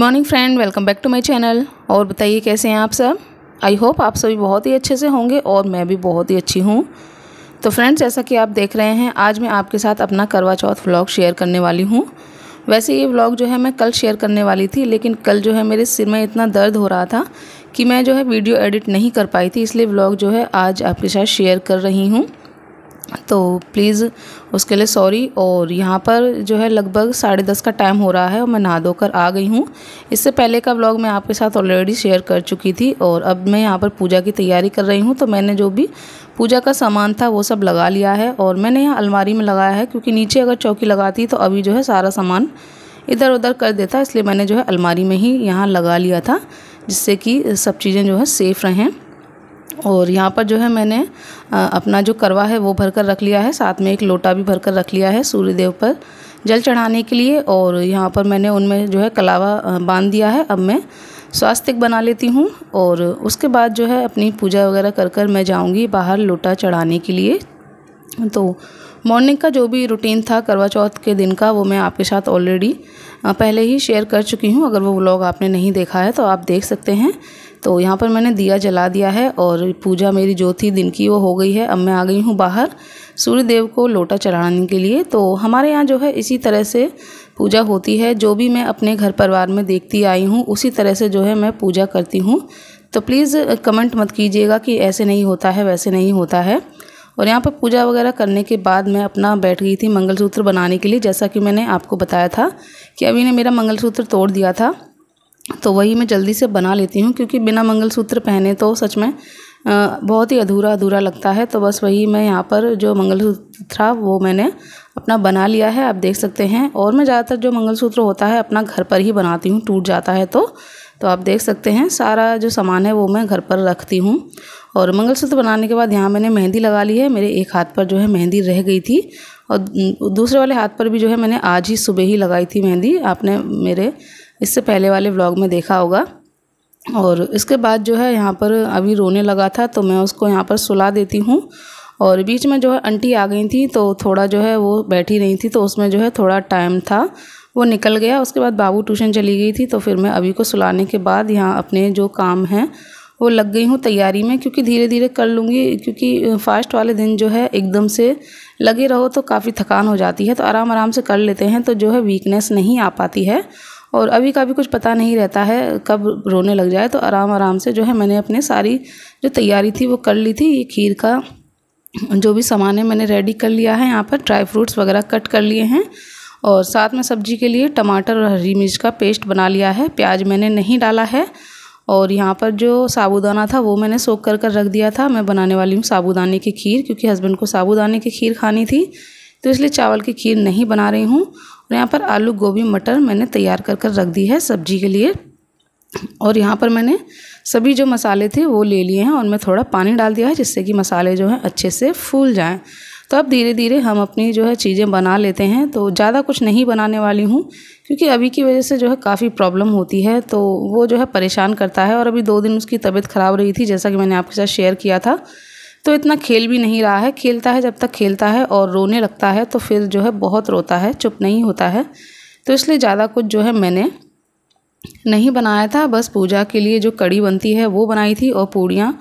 morning friend welcome back to my channel और बताइए कैसे हैं आप सब आई होप आप सभी बहुत ही अच्छे से होंगे और मैं भी बहुत ही अच्छी हूँ तो फ्रेंड्स जैसा कि आप देख रहे हैं आज मैं आपके साथ अपना करवा चौथ व्लॉग शेयर करने वाली हूँ वैसे ये व्लॉग जो है मैं कल शेयर करने वाली थी लेकिन कल जो है मेरे सिर में इतना दर्द हो रहा था कि मैं जो है वीडियो एडिट नहीं कर पाई थी इसलिए व्लॉग जो है आज आपके साथ शेयर कर रही हूँ तो प्लीज़ उसके लिए सॉरी और यहाँ पर जो है लगभग साढ़े दस का टाइम हो रहा है और मैं नहा धोकर आ गई हूँ इससे पहले का व्लॉग मैं आपके साथ ऑलरेडी शेयर कर चुकी थी और अब मैं यहाँ पर पूजा की तैयारी कर रही हूँ तो मैंने जो भी पूजा का सामान था वो सब लगा लिया है और मैंने यहाँ अलमारी में लगाया है क्योंकि नीचे अगर चौकी लगाती तो अभी जो है सारा सामान इधर उधर कर देता इसलिए मैंने जो है अलमारी में ही यहाँ लगा लिया था जिससे कि सब चीज़ें जो है सेफ़ रहें और यहाँ पर जो है मैंने अपना जो करवा है वो भर कर रख लिया है साथ में एक लोटा भी भर कर रख लिया है सूर्यदेव पर जल चढ़ाने के लिए और यहाँ पर मैंने उनमें जो है कलावा बांध दिया है अब मैं स्वास्तिक बना लेती हूँ और उसके बाद जो है अपनी पूजा वगैरह कर कर मैं जाऊँगी बाहर लोटा चढ़ाने के लिए तो मॉर्निंग का जो भी रूटीन था करवा चौथ के दिन का वो मैं आपके साथ ऑलरेडी हाँ, पहले ही शेयर कर चुकी हूँ अगर वो व्लॉग आपने नहीं देखा है तो आप देख सकते हैं तो यहाँ पर मैंने दिया जला दिया है और पूजा मेरी जो थी दिन की वो हो गई है अब मैं आ गई हूँ बाहर सूर्य देव को लोटा चढ़ाने के लिए तो हमारे यहाँ जो है इसी तरह से पूजा होती है जो भी मैं अपने घर परिवार में देखती आई हूँ उसी तरह से जो है मैं पूजा करती हूँ तो प्लीज़ कमेंट मत कीजिएगा कि ऐसे नहीं होता है वैसे नहीं होता है और यहाँ पर पूजा वगैरह करने के बाद मैं अपना बैठ गई थी मंगलसूत्र बनाने के लिए जैसा कि मैंने आपको बताया था कि अभी ने मेरा मंगलसूत्र तोड़ दिया था तो वही मैं जल्दी से बना लेती हूँ क्योंकि बिना मंगलसूत्र पहने तो सच में बहुत ही अधूरा अधूरा लगता है तो बस वही मैं यहाँ पर जो मंगलसूत्र था वो मैंने अपना बना लिया है आप देख सकते हैं और मैं ज़्यादातर जो मंगलसूत्र होता है अपना घर पर ही बनाती हूँ टूट जाता है तो तो आप देख सकते हैं सारा जो सामान है वो मैं घर पर रखती हूँ और मंगलसूत्र बनाने के बाद यहाँ मैंने मेहंदी लगा ली है मेरे एक हाथ पर जो है मेहंदी रह गई थी और दूसरे वाले हाथ पर भी जो है मैंने आज ही सुबह ही लगाई थी मेहंदी आपने मेरे इससे पहले वाले ब्लॉग में देखा होगा और इसके बाद जो है यहाँ पर अभी रोने लगा था तो मैं उसको यहाँ पर सुला देती हूँ और बीच में जो है आंटी आ गई थी तो थोड़ा जो है वो बैठी रही थी तो उसमें जो है थोड़ा टाइम था वो निकल गया उसके बाद बाबू ट्यूशन चली गई थी तो फिर मैं अभी को सुलाने के बाद यहाँ अपने जो काम हैं वो लग गई हूँ तैयारी में क्योंकि धीरे धीरे कर लूँगी क्योंकि फास्ट वाले दिन जो है एकदम से लगे रहो तो काफ़ी थकान हो जाती है तो आराम आराम से कर लेते हैं तो जो है वीकनेस नहीं आ पाती है और अभी का भी कुछ पता नहीं रहता है कब रोने लग जाए तो आराम आराम से जो है मैंने अपने सारी जो तैयारी थी वो कर ली थी ये खीर का जो भी सामान है मैंने रेडी कर लिया है यहाँ पर ड्राई फ्रूट्स वगैरह कट कर लिए हैं और साथ में सब्जी के लिए टमाटर और हरी मिर्च का पेस्ट बना लिया है प्याज मैंने नहीं डाला है और यहाँ पर जो साबूदाना था वो मैंने सोख कर कर रख दिया था मैं बनाने वाली हूँ साबूदाने की खीर क्योंकि हस्बैंड को साबूदाने की खीर खानी थी तो इसलिए चावल की खीर नहीं बना रही हूँ और यहाँ पर आलू गोभी मटर मैंने तैयार कर कर रख दी है सब्जी के लिए और यहाँ पर मैंने सभी जो मसाले थे वो ले लिए हैं और मैं थोड़ा पानी डाल दिया है जिससे कि मसाले जो हैं अच्छे से फूल जाएँ तो अब धीरे धीरे हम अपनी जो है चीज़ें बना लेते हैं तो ज़्यादा कुछ नहीं बनाने वाली हूँ क्योंकि अभी की वजह से जो है काफ़ी प्रॉब्लम होती है तो वो जो है परेशान करता है और अभी दो दिन उसकी तबीयत ख़राब रही थी जैसा कि मैंने आपके साथ शेयर किया था तो इतना खेल भी नहीं रहा है खेलता है जब तक खेलता है और रोने लगता है तो फिर जो है बहुत रोता है चुप नहीं होता है तो इसलिए ज़्यादा कुछ जो है मैंने नहीं बनाया था बस पूजा के लिए जो कड़ी बनती है वो बनाई थी और पूड़ियाँ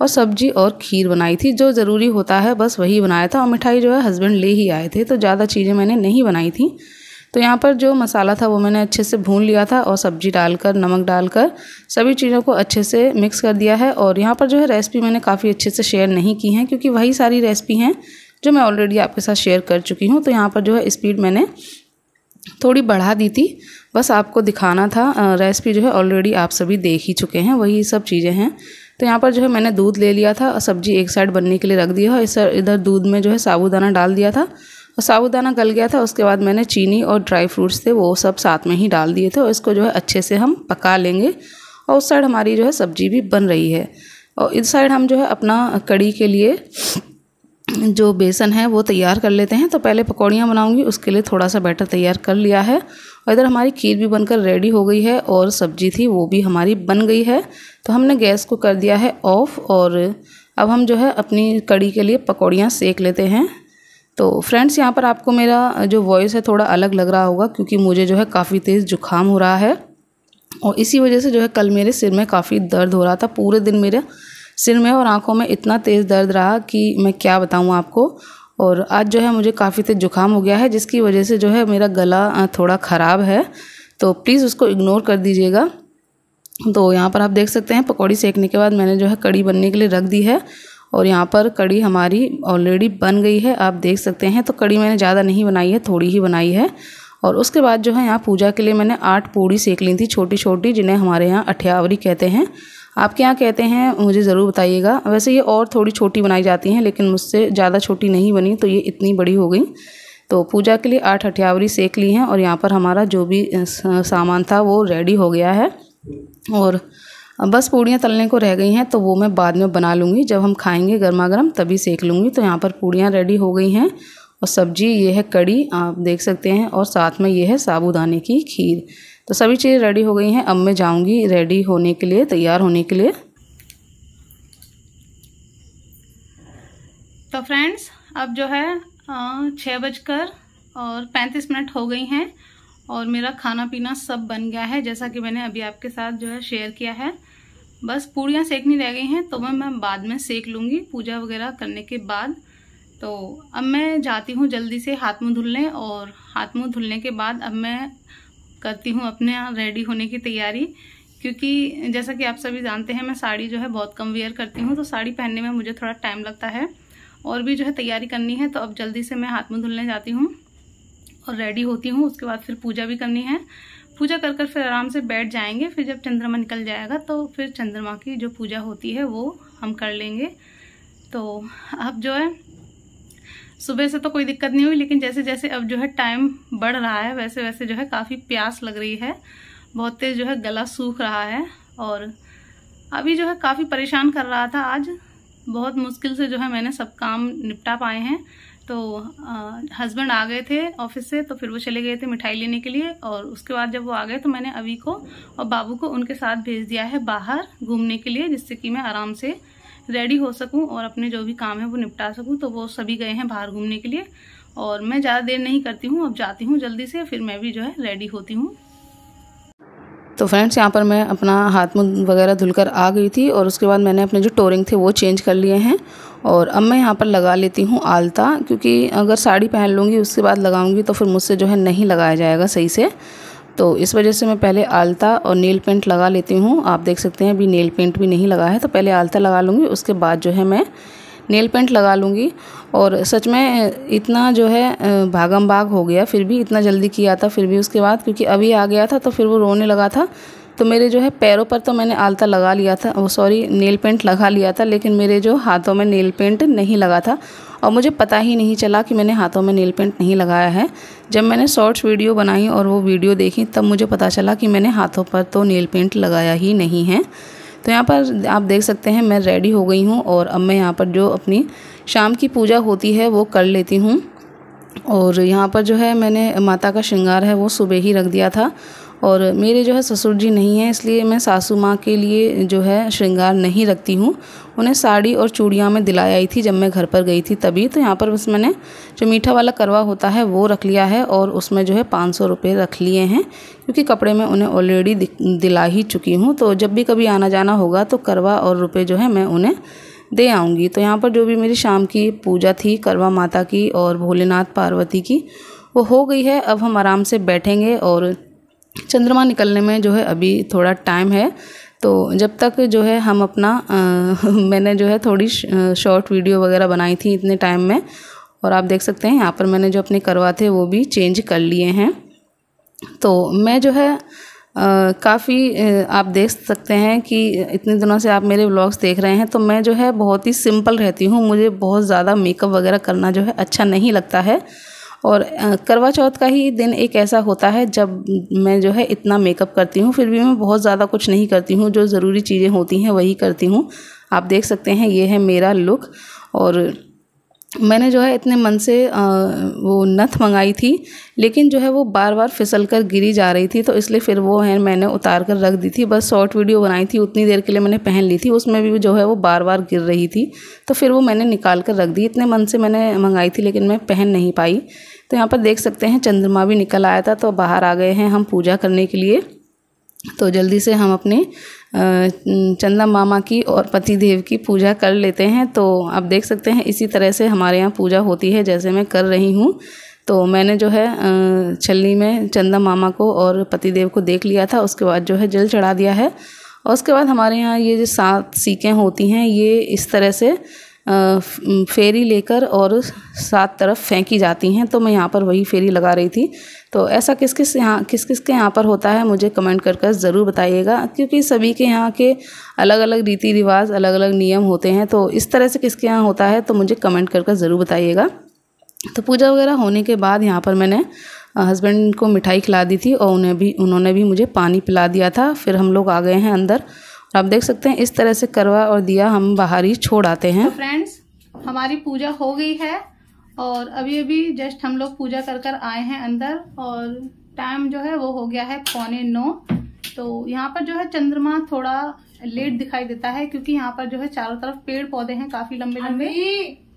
और सब्जी और खीर बनाई थी जो ज़रूरी होता है बस वही बनाया था और मिठाई जो है हस्बैंड ले ही आए थे तो ज़्यादा चीज़ें मैंने नहीं बनाई थी तो यहाँ पर जो मसाला था वो मैंने अच्छे से भून लिया था और सब्जी डालकर नमक डालकर सभी चीज़ों को अच्छे से मिक्स कर दिया है और यहाँ पर जो है रेसिपी मैंने काफ़ी अच्छे से शेयर नहीं की हैं क्योंकि वही सारी रेसिपी हैं जो मैं ऑलरेडी आपके साथ शेयर कर चुकी हूँ तो यहाँ पर जो है स्पीड मैंने थोड़ी बढ़ा दी थी बस आपको दिखाना था रेसिपी जो है ऑलरेडी आप सभी देख ही चुके हैं वही सब चीज़ें हैं तो यहाँ पर जो है मैंने दूध ले लिया था और सब्जी एक साइड बनने के लिए रख दिया और इस इधर दूध में जो है साबूदाना डाल दिया था और साबूदाना गल गया था उसके बाद मैंने चीनी और ड्राई फ्रूट्स थे वो सब साथ में ही डाल दिए थे और इसको जो है अच्छे से हम पका लेंगे और उस साइड हमारी जो है सब्जी भी बन रही है और इस साइड हम जो है अपना कड़ी के लिए जो बेसन है वो तैयार कर लेते हैं तो पहले पकौड़ियाँ बनाऊंगी उसके लिए थोड़ा सा बैटर तैयार कर लिया है और इधर हमारी खीर भी बनकर रेडी हो गई है और सब्जी थी वो भी हमारी बन गई है तो हमने गैस को कर दिया है ऑफ़ और अब हम जो है अपनी कड़ी के लिए पकौड़ियाँ सेक लेते हैं तो फ्रेंड्स यहाँ पर आपको मेरा जो वॉइस है थोड़ा अलग लग रहा होगा क्योंकि मुझे जो है काफ़ी तेज़ जुकाम हो रहा है और इसी वजह से जो है कल मेरे सिर में काफ़ी दर्द हो रहा था पूरे दिन मेरा सिर में और आँखों में इतना तेज़ दर्द रहा कि मैं क्या बताऊँ आपको और आज जो है मुझे काफ़ी तेज़ जुकाम हो गया है जिसकी वजह से जो है मेरा गला थोड़ा ख़राब है तो प्लीज़ उसको इग्नोर कर दीजिएगा तो यहाँ पर आप देख सकते हैं पकौड़ी सेकने के बाद मैंने जो है कड़ी बनने के लिए रख दी है और यहाँ पर कड़ी हमारी ऑलरेडी बन गई है आप देख सकते हैं तो कड़ी मैंने ज़्यादा नहीं बनाई है थोड़ी ही बनाई है और उसके बाद जो है यहाँ पूजा के लिए मैंने आठ पूड़ी सेक ली थी छोटी छोटी जिन्हें हमारे यहाँ अठियावरी कहते हैं आपके यहाँ कहते हैं मुझे ज़रूर बताइएगा वैसे ये और थोड़ी छोटी बनाई जाती हैं लेकिन मुझसे ज़्यादा छोटी नहीं बनी तो ये इतनी बड़ी हो गई तो पूजा के लिए आठ हठियावरी सेक ली हैं और यहाँ पर हमारा जो भी सामान था वो रेडी हो गया है और बस पूड़ियाँ तलने को रह गई हैं तो वो मैं बाद में बना लूँगी जब हम खाएँगे गर्मा गर्म तभी सेक लूँगी तो यहाँ पर पूड़ियाँ रेडी हो गई हैं और सब्जी ये है कड़ी आप देख सकते हैं और साथ में ये है साबूदाने की खीर तो सभी चीज़ें रेडी हो गई हैं अब मैं जाऊंगी रेडी होने के लिए तैयार होने के लिए तो फ्रेंड्स अब जो है छः बजकर और पैंतीस मिनट हो गई हैं और मेरा खाना पीना सब बन गया है जैसा कि मैंने अभी आपके साथ जो है शेयर किया है बस पूड़ियाँ सेकनी रह गई हैं तो मैं मैं बाद में सेक लूँगी पूजा वगैरह करने के बाद तो अब मैं जाती हूँ जल्दी से हाथ मुँह धुलने और हाथ मुँह धुलने के बाद अब मैं करती हूँ अपने यहाँ रेडी होने की तैयारी क्योंकि जैसा कि आप सभी जानते हैं मैं साड़ी जो है बहुत कम वेयर करती हूँ तो साड़ी पहनने में मुझे थोड़ा टाइम लगता है और भी जो है तैयारी करनी है तो अब जल्दी से मैं हाथ में धुलने जाती हूँ और रेडी होती हूँ उसके बाद फिर पूजा भी करनी है पूजा कर कर फिर आराम से बैठ जाएंगे फिर जब चंद्रमा निकल जाएगा तो फिर चंद्रमा की जो पूजा होती है वो हम कर लेंगे तो अब जो है सुबह से तो कोई दिक्कत नहीं हुई लेकिन जैसे जैसे अब जो है टाइम बढ़ रहा है वैसे वैसे जो है काफ़ी प्यास लग रही है बहुत तेज़ जो है गला सूख रहा है और अभी जो है काफ़ी परेशान कर रहा था आज बहुत मुश्किल से जो है मैंने सब काम निपटा पाए हैं तो हस्बैंड आ गए थे ऑफिस से तो फिर वो चले गए थे मिठाई लेने के लिए और उसके बाद जब वो आ गए तो मैंने अभी को और बाबू को उनके साथ भेज दिया है बाहर घूमने के लिए जिससे कि मैं आराम से रेडी हो सकूँ और अपने जो भी काम है वो निपटा सकूँ तो वो सभी गए हैं बाहर घूमने के लिए और मैं ज़्यादा देर नहीं करती हूँ अब जाती हूँ जल्दी से फिर मैं भी जो है रेडी होती हूँ तो फ्रेंड्स यहाँ पर मैं अपना हाथ मुँह वगैरह धुलकर आ गई थी और उसके बाद मैंने अपने जो टोरिंग थे वो चेंज कर लिए हैं और अब मैं यहाँ पर लगा लेती हूँ आलता क्योंकि अगर साड़ी पहन लूँगी उसके बाद लगाऊँगी तो फिर मुझसे जो है नहीं लगाया जाएगा सही से तो इस वजह से मैं पहले आलता और नेल पेंट लगा लेती हूँ आप देख सकते हैं अभी नेल पेंट भी नहीं लगा है तो पहले आलता लगा लूँगी उसके बाद जो है मैं नेल पेंट लगा लूँगी और सच में इतना जो है भागम भाग हो गया फिर भी इतना जल्दी किया था फिर भी उसके बाद क्योंकि अभी आ गया था तो फिर वो रोने लगा था तो मेरे जो है पैरों पर तो मैंने आलता लगा लिया था वो सॉरी नेल पेंट लगा लिया था लेकिन मेरे जो हाथों में नेल पेंट नहीं लगा था और मुझे पता ही नहीं चला कि मैंने हाथों में नेल पेंट नहीं लगाया है जब मैंने शॉर्ट्स वीडियो बनाई और वो वीडियो देखी तब मुझे पता चला कि मैंने हाथों पर तो नेल पेंट लगाया ही नहीं है तो यहाँ पर आप देख सकते हैं मैं रेडी हो गई हूँ और अब मैं यहाँ पर जो अपनी शाम की पूजा होती है वो कर लेती हूँ और यहाँ पर जो है मैंने माता का श्रृंगार है वो सुबह ही रख दिया था और मेरे जो है ससुर जी नहीं हैं इसलिए मैं सासू माँ के लिए जो है श्रृंगार नहीं रखती हूँ उन्हें साड़ी और चूड़ियाँ में दिलाई आई थी जब मैं घर पर गई थी तभी तो यहाँ पर बस मैंने जो मीठा वाला करवा होता है वो रख लिया है और उसमें जो है पाँच सौ रुपये रख लिए हैं क्योंकि कपड़े मैं उन्हें ऑलरेडी दिला ही चुकी हूँ तो जब भी कभी आना जाना होगा तो करवा और रुपये जो है मैं उन्हें दे आऊँगी तो यहाँ पर जो भी मेरी शाम की पूजा थी करवा माता की और भोलेनाथ पार्वती की वो हो गई है अब हम आराम से बैठेंगे और चंद्रमा निकलने में जो है अभी थोड़ा टाइम है तो जब तक जो है हम अपना आ, मैंने जो है थोड़ी शॉर्ट वीडियो वगैरह बनाई थी इतने टाइम में और आप देख सकते हैं यहाँ पर मैंने जो अपने करवा थे वो भी चेंज कर लिए हैं तो मैं जो है काफ़ी आप देख सकते हैं कि इतने दिनों से आप मेरे ब्लॉग्स देख रहे हैं तो मैं जो है बहुत ही सिंपल रहती हूँ मुझे बहुत ज़्यादा मेकअप वगैरह करना जो है अच्छा नहीं लगता है और करवा चौथ का ही दिन एक ऐसा होता है जब मैं जो है इतना मेकअप करती हूँ फिर भी मैं बहुत ज़्यादा कुछ नहीं करती हूँ जो ज़रूरी चीज़ें होती हैं वही करती हूँ आप देख सकते हैं ये है मेरा लुक और मैंने जो है इतने मन से वो नथ मंगाई थी लेकिन जो है वो बार बार फिसल कर गिरी जा रही थी तो इसलिए फिर वो है मैंने उतार कर रख दी थी बस शॉर्ट वीडियो बनाई थी उतनी देर के लिए मैंने पहन ली थी उसमें भी जो है वो बार बार गिर रही थी तो फिर वो मैंने निकाल कर रख दी इतने मन से मैंने मंगाई थी लेकिन मैं पहन नहीं पाई तो यहाँ पर देख सकते हैं चंद्रमा भी निकल आया था तो बाहर आ गए हैं हम पूजा करने के लिए तो जल्दी से हम अपने चंदा मामा की और पति देव की पूजा कर लेते हैं तो आप देख सकते हैं इसी तरह से हमारे यहाँ पूजा होती है जैसे मैं कर रही हूँ तो मैंने जो है छलनी में चंदा मामा को और पति देव को देख लिया था उसके बाद जो है जल चढ़ा दिया है और उसके बाद हमारे यहाँ ये जो सात सीकें होती हैं ये इस तरह से फेरी लेकर और सात तरफ फेंकी जाती हैं तो मैं यहाँ पर वही फेरी लगा रही थी तो ऐसा किस किस यहाँ किस किस के यहाँ पर होता है मुझे कमेंट कर कर ज़रूर बताइएगा क्योंकि सभी के यहाँ के अलग अलग रीति रिवाज अलग अलग नियम होते हैं तो इस तरह से किसके यहाँ होता है तो मुझे कमेंट कर कर ज़रूर बताइएगा तो पूजा वगैरह होने के बाद यहाँ पर मैंने हस्बैंड को मिठाई खिला दी थी और उन्हें भी उन्होंने भी मुझे पानी पिला दिया था फिर हम लोग आ गए हैं अंदर आप देख सकते हैं इस तरह से करवा और दिया हम बाहर ही छोड़ आते हैं फ्रेंड्स तो हमारी पूजा हो गई है और अभी अभी जस्ट हम लोग पूजा कर कर आए हैं अंदर और टाइम जो है वो हो गया है पौने नौ तो यहाँ पर जो है चंद्रमा थोड़ा लेट दिखाई देता है क्योंकि यहाँ पर जो है चारों तरफ पेड़ पौधे हैं काफी लंबे लंबे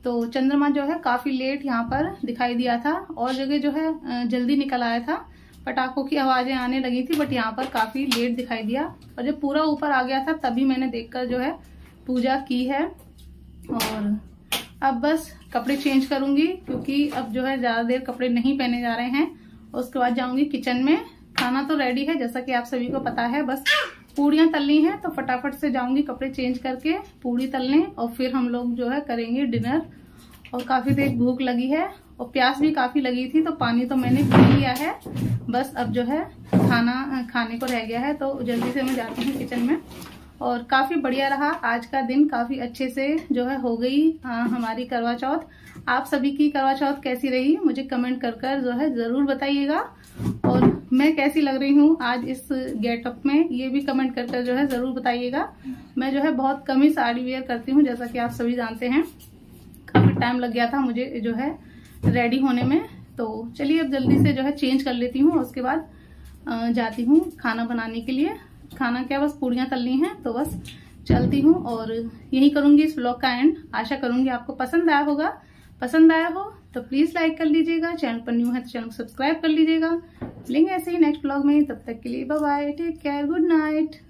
तो चंद्रमा जो है काफी लेट यहाँ पर दिखाई दिया था और जगह जो है जल्दी निकल आया था पटाखों की आवाज़ें आने लगी थी बट यहाँ पर काफ़ी लेट दिखाई दिया और जब पूरा ऊपर आ गया था तभी मैंने देखकर जो है पूजा की है और अब बस कपड़े चेंज करूँगी क्योंकि अब जो है ज़्यादा देर कपड़े नहीं पहने जा रहे हैं उसके बाद जाऊंगी किचन में खाना तो रेडी है जैसा कि आप सभी को पता है बस पूड़ियाँ तलनी है तो फटाफट से जाऊंगी कपड़े चेंज करके पूड़ी तलने और फिर हम लोग जो है करेंगे डिनर और काफ़ी देर भूख लगी है और प्यास भी काफ़ी लगी थी तो पानी तो मैंने पी लिया है बस अब जो है खाना खाने को रह गया है तो जल्दी से मैं जाती हूँ किचन में और काफ़ी बढ़िया रहा आज का दिन काफ़ी अच्छे से जो है हो गई आ, हमारी करवा चौथ आप सभी की करवा चौथ कैसी रही मुझे कमेंट कर कर जो है ज़रूर बताइएगा और मैं कैसी लग रही हूँ आज इस गेटअप में ये भी कमेंट कर कर जो है ज़रूर बताइएगा मैं जो है बहुत कम ही साड़ी वेयर करती हूँ जैसा कि आप सभी जानते हैं काफ़ी टाइम लग गया था मुझे जो है रेडी होने में तो चलिए अब जल्दी से जो है चेंज कर लेती हूँ और उसके बाद जाती हूँ खाना बनाने के लिए खाना क्या बस पूड़ियाँ तलनी हैं तो बस चलती हूँ और यही करूँगी इस ब्लॉग का एंड आशा करूँगी आपको पसंद आया होगा पसंद आया हो तो प्लीज़ लाइक कर लीजिएगा चैनल पर न्यू है तो चैनल को सब्सक्राइब कर लीजिएगा मिलेंगे ऐसे ही नेक्स्ट ब्लॉग में तब तक के लिए bye take care good night